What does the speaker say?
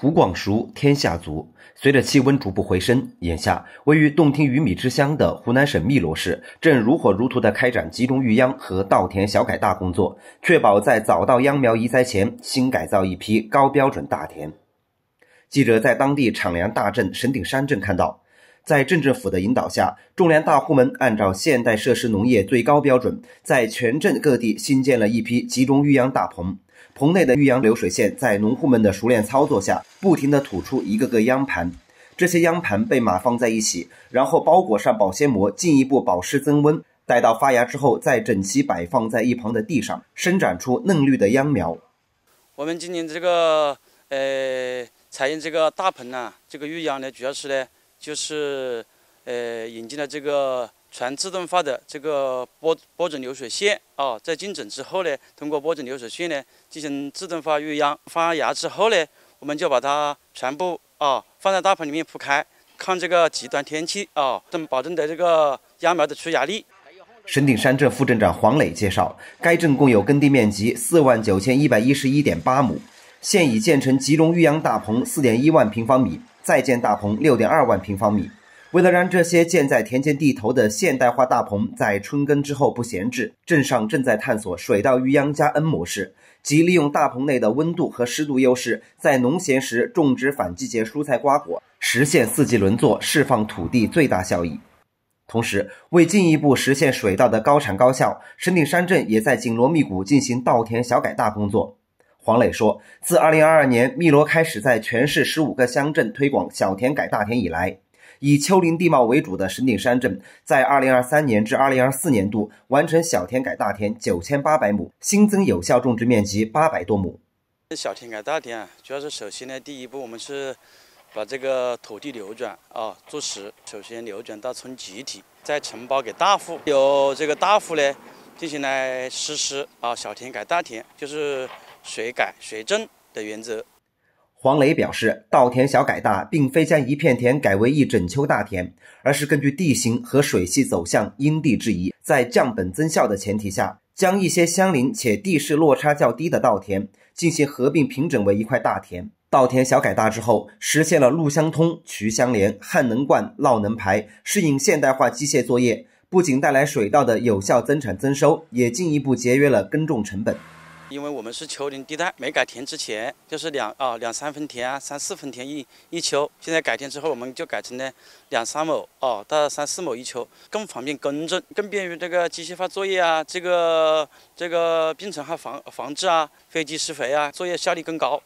湖广熟，天下足。随着气温逐步回升，眼下位于洞庭鱼米之乡的湖南省汨罗市，正如火如荼地开展集中育秧和稻田小改大工作，确保在早稻秧苗移栽前，新改造一批高标准大田。记者在当地产粮大镇神鼎山镇看到，在镇政府的引导下，种粮大户们按照现代设施农业最高标准，在全镇各地新建了一批集中育秧大棚。棚内的育秧流水线，在农户们的熟练操作下，不停地吐出一个个秧盘。这些秧盘被码放在一起，然后包裹上保鲜膜，进一步保湿增温。待到发芽之后，再整齐摆放在一旁的地上，伸展出嫩绿的秧苗。我们今年这个呃，采用这个大棚呢，这个育秧呢，主要是呢，就是呃，引进了这个。全自动化的这个播播种流水线啊，在进种之后呢，通过播种流水线呢进行自动化育秧发芽之后呢，我们就把它全部啊放在大棚里面铺开，抗这个极端天气啊，等保证的这个秧苗的出芽率。神鼎山镇副镇长黄磊介绍，该镇共有耕地面积四万九千一百一十一点八亩，现已建成集中育秧大棚四点一万平方米，再建大棚六点二万平方米。为了让这些建在田间地头的现代化大棚在春耕之后不闲置，镇上正在探索水稻育秧加 N 模式，即利用大棚内的温度和湿度优势，在农闲时种植反季节蔬菜瓜果，实现四季轮作，释放土地最大效益。同时，为进一步实现水稻的高产高效，深顶山镇也在紧锣密鼓进行稻田小改大工作。黄磊说，自2022年汨罗开始在全市十五个乡镇推广小田改大田以来。以丘陵地貌为主的神鼎山镇，在二零二三年至二零二四年度完成小田改大田九千八百亩，新增有效种植面积八百多亩。小田改大田，啊，主要是首先呢，第一步我们是把这个土地流转啊做实，首先流转到村集体，再承包给大户，由这个大户呢进行来实施啊小田改大田，就是谁改谁种的原则。黄磊表示，稻田小改大，并非将一片田改为一整丘大田，而是根据地形和水系走向因地制宜，在降本增效的前提下，将一些相邻且地势落差较低的稻田进行合并平整为一块大田。稻田小改大之后，实现了路相通、渠相连、旱能灌、涝能排，适应现代化机械作业，不仅带来水稻的有效增产增收，也进一步节约了耕种成本。因为我们是丘陵地带，没改田之前，就是两啊两三分田啊，三四分田一一丘。现在改田之后，我们就改成了两三亩哦到三四亩一丘，更方便耕种，更便于这个机械化作业啊，这个这个病虫害防防治啊，飞机施肥啊，作业效率更高。